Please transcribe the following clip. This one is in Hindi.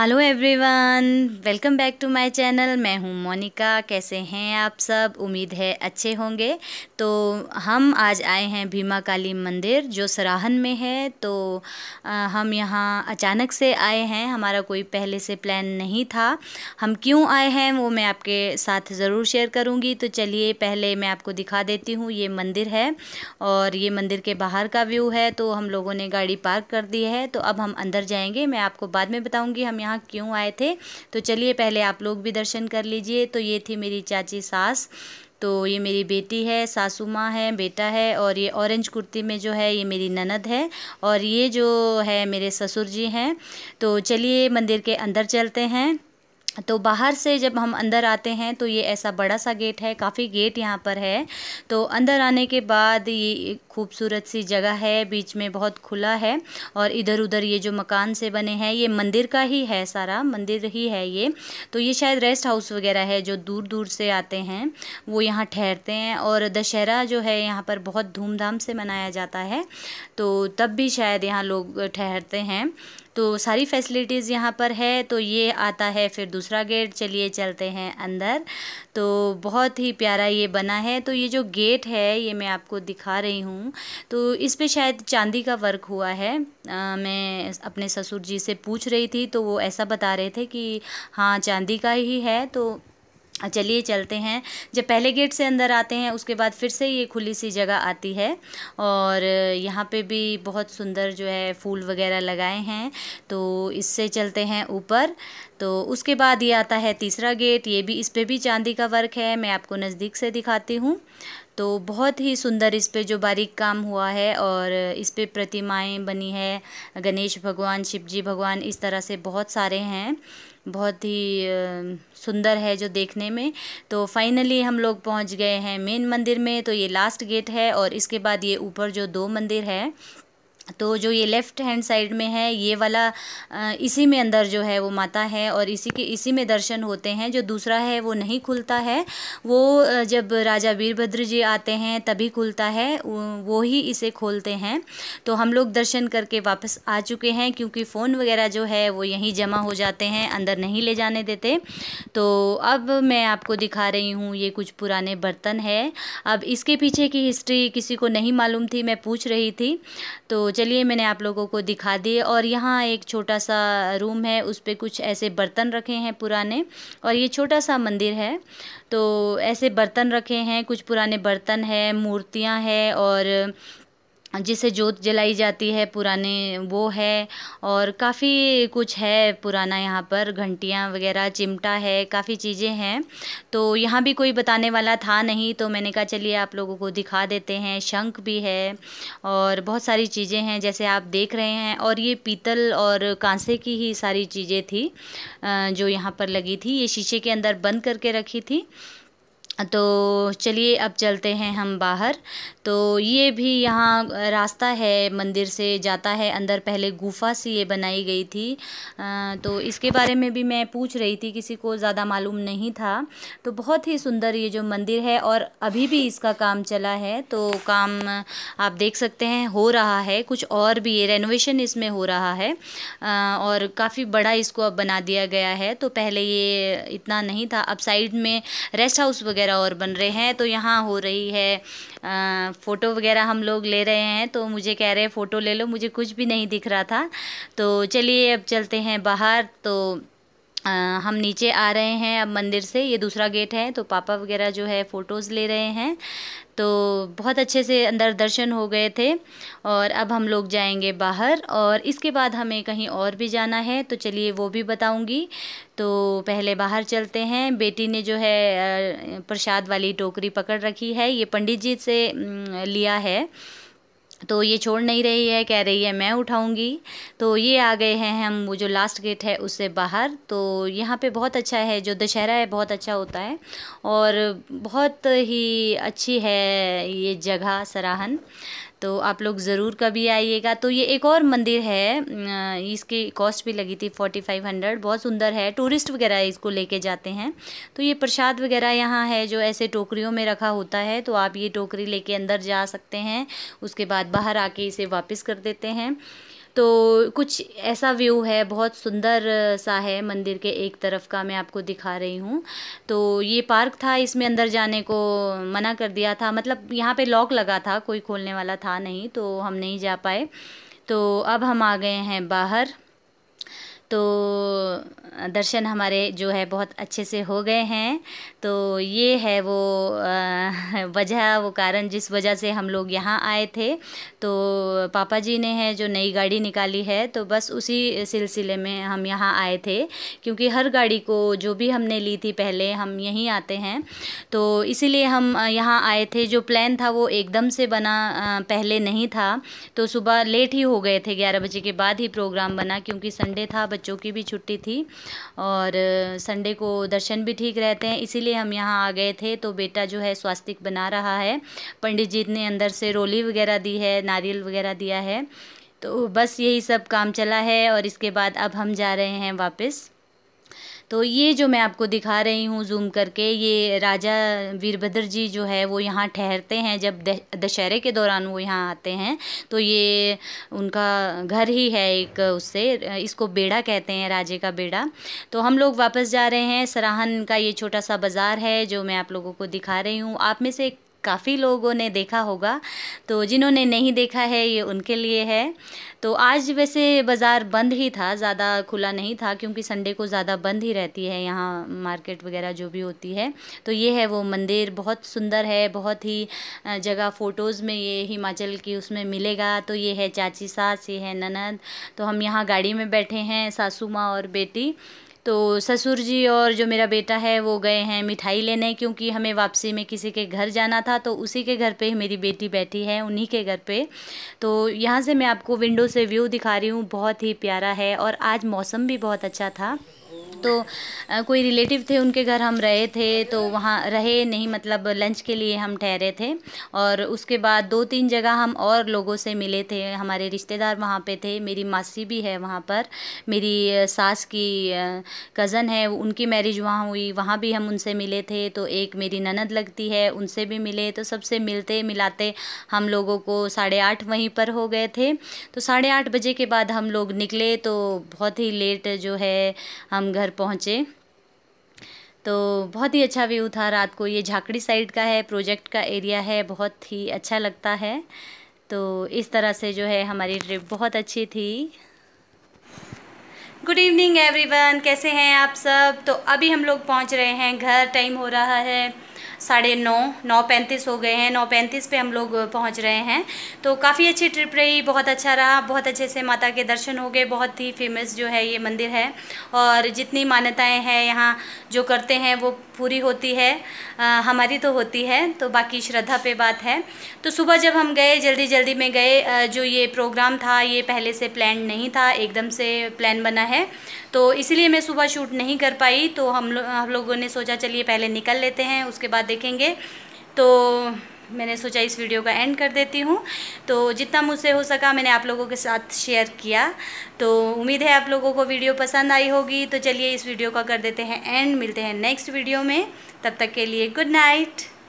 hello everyone welcome back to my channel मैं हूं मोनिका कैसे हैं आप सब उम्मीद है अच्छे होंगे तो हम आज आए हैं भीमा काली मंदिर जो सराहन में है तो आ, हम यहां अचानक से आए हैं हमारा कोई पहले से प्लान नहीं था हम क्यों आए हैं वो मैं आपके साथ ज़रूर शेयर करूंगी तो चलिए पहले मैं आपको दिखा देती हूँ ये मंदिर है और ये मंदिर के बाहर का व्यू है तो हम लोगों ने गाड़ी पार्क कर दी है तो अब हम अंदर जाएँगे मैं आपको बाद में बताऊँगी हम यहाँ यहाँ क्यों आए थे तो चलिए पहले आप लोग भी दर्शन कर लीजिए तो ये थी मेरी चाची सास तो ये मेरी बेटी है सासू माँ है बेटा है और ये ऑरेंज कुर्ती में जो है ये मेरी ननद है और ये जो है मेरे ससुर जी हैं तो चलिए मंदिर के अंदर चलते हैं तो बाहर से जब हम अंदर आते हैं तो ये ऐसा बड़ा सा गेट है काफ़ी गेट यहाँ पर है तो अंदर आने के बाद ये खूबसूरत सी जगह है बीच में बहुत खुला है और इधर उधर ये जो मकान से बने हैं ये मंदिर का ही है सारा मंदिर ही है ये तो ये शायद रेस्ट हाउस वगैरह है जो दूर दूर से आते हैं वो यहाँ ठहरते हैं और दशहरा जो है यहाँ पर बहुत धूमधाम से मनाया जाता है तो तब भी शायद यहाँ लोग ठहरते हैं तो सारी फैसिलिटीज़ यहाँ पर है तो ये आता है फिर दूसरा गेट चलिए चलते हैं अंदर तो बहुत ही प्यारा ये बना है तो ये जो गेट है ये मैं आपको दिखा रही हूँ तो इस पर शायद चांदी का वर्क हुआ है आ, मैं अपने ससुर जी से पूछ रही थी तो वो ऐसा बता रहे थे कि हाँ चांदी का ही है तो चलिए चलते हैं जब पहले गेट से अंदर आते हैं उसके बाद फिर से ये खुली सी जगह आती है और यहाँ पे भी बहुत सुंदर जो है फूल वगैरह लगाए हैं तो इससे चलते हैं ऊपर तो उसके बाद ये आता है तीसरा गेट ये भी इस पर भी चांदी का वर्क है मैं आपको नज़दीक से दिखाती हूँ तो बहुत ही सुंदर इस पे जो बारीक काम हुआ है और इस पे प्रतिमाएं बनी है गणेश भगवान शिव जी भगवान इस तरह से बहुत सारे हैं बहुत ही सुंदर है जो देखने में तो फाइनली हम लोग पहुंच गए हैं मेन मंदिर में तो ये लास्ट गेट है और इसके बाद ये ऊपर जो दो मंदिर है तो जो ये लेफ़्ट हैंड साइड में है ये वाला इसी में अंदर जो है वो माता है और इसी के इसी में दर्शन होते हैं जो दूसरा है वो नहीं खुलता है वो जब राजा वीरभद्र जी आते हैं तभी खुलता है वो ही इसे खोलते हैं तो हम लोग दर्शन करके वापस आ चुके हैं क्योंकि फ़ोन वगैरह जो है वो यहीं जमा हो जाते हैं अंदर नहीं ले जाने देते तो अब मैं आपको दिखा रही हूँ ये कुछ पुराने बर्तन है अब इसके पीछे की हिस्ट्री किसी को नहीं मालूम थी मैं पूछ रही थी तो चलिए मैंने आप लोगों को दिखा दिए और यहाँ एक छोटा सा रूम है उस पर कुछ ऐसे बर्तन रखे हैं पुराने और ये छोटा सा मंदिर है तो ऐसे बर्तन रखे हैं कुछ पुराने बर्तन है मूर्तियाँ हैं और जिसे जोत जलाई जाती है पुराने वो है और काफ़ी कुछ है पुराना यहाँ पर घंटियाँ वगैरह चिमटा है काफ़ी चीज़ें हैं तो यहाँ भी कोई बताने वाला था नहीं तो मैंने कहा चलिए आप लोगों को दिखा देते हैं शंख भी है और बहुत सारी चीज़ें हैं जैसे आप देख रहे हैं और ये पीतल और कांसे की ही सारी चीज़ें थी जो यहाँ पर लगी थी ये शीशे के अंदर बंद करके रखी थी तो चलिए अब चलते हैं हम बाहर तो ये भी यहाँ रास्ता है मंदिर से जाता है अंदर पहले गुफा सी ये बनाई गई थी तो इसके बारे में भी मैं पूछ रही थी किसी को ज़्यादा मालूम नहीं था तो बहुत ही सुंदर ये जो मंदिर है और अभी भी इसका काम चला है तो काम आप देख सकते हैं हो रहा है कुछ और भी रेनोवेशन इसमें हो रहा है और काफ़ी बड़ा इसको अब बना दिया गया है तो पहले ये इतना नहीं था अब साइड में रेस्ट हाउस वगैरह वगैरह और बन रहे हैं तो यहाँ हो रही है फ़ोटो वगैरह हम लोग ले रहे हैं तो मुझे कह रहे हैं फ़ोटो ले लो मुझे कुछ भी नहीं दिख रहा था तो चलिए अब चलते हैं बाहर तो आ, हम नीचे आ रहे हैं अब मंदिर से ये दूसरा गेट है तो पापा वगैरह जो है फ़ोटोज़ ले रहे हैं तो बहुत अच्छे से अंदर दर्शन हो गए थे और अब हम लोग जाएंगे बाहर और इसके बाद हमें कहीं और भी जाना है तो चलिए वो भी बताऊंगी तो पहले बाहर चलते हैं बेटी ने जो है प्रसाद वाली टोकरी पकड़ रखी है ये पंडित जी से लिया है तो ये छोड़ नहीं रही है कह रही है मैं उठाऊंगी तो ये आ गए हैं हम वो जो लास्ट गेट है उससे बाहर तो यहाँ पे बहुत अच्छा है जो दशहरा है बहुत अच्छा होता है और बहुत ही अच्छी है ये जगह सराहन तो आप लोग ज़रूर कभी आइएगा तो ये एक और मंदिर है इसकी कॉस्ट भी लगी थी फोर्टी फाइव हंड्रेड बहुत सुंदर है टूरिस्ट वगैरह इसको लेके जाते हैं तो ये प्रसाद वगैरह यहाँ है जो ऐसे टोकरियों में रखा होता है तो आप ये टोकरी लेके अंदर जा सकते हैं उसके बाद बाहर आके इसे वापस कर देते हैं तो कुछ ऐसा व्यू है बहुत सुंदर सा है मंदिर के एक तरफ का मैं आपको दिखा रही हूँ तो ये पार्क था इसमें अंदर जाने को मना कर दिया था मतलब यहाँ पे लॉक लगा था कोई खोलने वाला था नहीं तो हम नहीं जा पाए तो अब हम आ गए हैं बाहर तो दर्शन हमारे जो है बहुत अच्छे से हो गए हैं तो ये है वो वजह वो कारण जिस वजह से हम लोग यहाँ आए थे तो पापा जी ने है जो नई गाड़ी निकाली है तो बस उसी सिलसिले में हम यहाँ आए थे क्योंकि हर गाड़ी को जो भी हमने ली थी पहले हम यहीं आते हैं तो इसीलिए हम यहाँ आए थे जो प्लान था वो एकदम से बना पहले नहीं था तो सुबह लेट ही हो गए थे ग्यारह बजे के बाद ही प्रोग्राम बना क्योंकि संडे था बच्चों की भी छुट्टी थी और संडे को दर्शन भी ठीक रहते हैं इसीलिए हम यहाँ आ गए थे तो बेटा जो है स्वास्तिक बना रहा है पंडित जी ने अंदर से रोली वगैरह दी है नारियल वगैरह दिया है तो बस यही सब काम चला है और इसके बाद अब हम जा रहे हैं वापस तो ये जो मैं आपको दिखा रही हूँ जूम करके ये राजा वीरभद्र जी जो है वो यहाँ ठहरते हैं जब दशहरे के दौरान वो यहाँ आते हैं तो ये उनका घर ही है एक उससे इसको बेड़ा कहते हैं राजे का बेड़ा तो हम लोग वापस जा रहे हैं सराहन का ये छोटा सा बाज़ार है जो मैं आप लोगों को दिखा रही हूँ आप में से काफ़ी लोगों ने देखा होगा तो जिन्होंने नहीं देखा है ये उनके लिए है तो आज वैसे बाज़ार बंद ही था ज़्यादा खुला नहीं था क्योंकि संडे को ज़्यादा बंद ही रहती है यहाँ मार्केट वगैरह जो भी होती है तो ये है वो मंदिर बहुत सुंदर है बहुत ही जगह फ़ोटोज़ में ये हिमाचल की उसमें मिलेगा तो ये है चाची सास ये है ननद तो हम यहाँ गाड़ी में बैठे हैं सासू माँ और बेटी तो ससुर जी और जो मेरा बेटा है वो गए हैं मिठाई लेने क्योंकि हमें वापसी में किसी के घर जाना था तो उसी के घर पे ही मेरी बेटी बैठी है उन्हीं के घर पे तो यहाँ से मैं आपको विंडो से व्यू दिखा रही हूँ बहुत ही प्यारा है और आज मौसम भी बहुत अच्छा था तो कोई रिलेटिव थे उनके घर हम रहे थे तो वहाँ रहे नहीं मतलब लंच के लिए हम ठहरे थे और उसके बाद दो तीन जगह हम और लोगों से मिले थे हमारे रिश्तेदार वहाँ पे थे मेरी मासी भी है वहाँ पर मेरी सास की कज़न है उनकी मैरिज वहाँ हुई वहाँ भी हम उनसे मिले थे तो एक मेरी ननद लगती है उनसे भी मिले तो सबसे मिलते मिलाते हम लोगों को साढ़े आठ वहीं पर हो गए थे तो साढ़े आठ बजे के बाद हम लोग निकले तो बहुत ही लेट जो है हम घर घर पहुँचे तो बहुत ही अच्छा व्यू था रात को ये झाकड़ी साइड का है प्रोजेक्ट का एरिया है बहुत ही अच्छा लगता है तो इस तरह से जो है हमारी ट्रिप बहुत अच्छी थी गुड इवनिंग एवरीवन कैसे हैं आप सब तो अभी हम लोग पहुंच रहे हैं घर टाइम हो रहा है साढ़े नौ नौ पैंतीस हो गए हैं नौ पैंतीस पे हम लोग पहुंच रहे हैं तो काफ़ी अच्छी ट्रिप रही बहुत अच्छा रहा बहुत अच्छे से माता के दर्शन हो गए बहुत ही फेमस जो है ये मंदिर है और जितनी मान्यताएँ हैं यहाँ जो करते हैं वो पूरी होती है आ, हमारी तो होती है तो बाकी श्रद्धा पे बात है तो सुबह जब हम गए जल्दी जल्दी में गए जो ये प्रोग्राम था ये पहले से प्लान नहीं था एकदम से प्लान बना है तो इसलिए मैं सुबह शूट नहीं कर पाई तो हम लोग हम लोगों ने सोचा चलिए पहले निकल लेते हैं उसके बाद देखेंगे तो मैंने सोचा इस वीडियो का एंड कर देती हूँ तो जितना मुझसे हो सका मैंने आप लोगों के साथ शेयर किया तो उम्मीद है आप लोगों को वीडियो पसंद आई होगी तो चलिए इस वीडियो का कर देते हैं एंड मिलते हैं नेक्स्ट वीडियो में तब तक के लिए गुड नाइट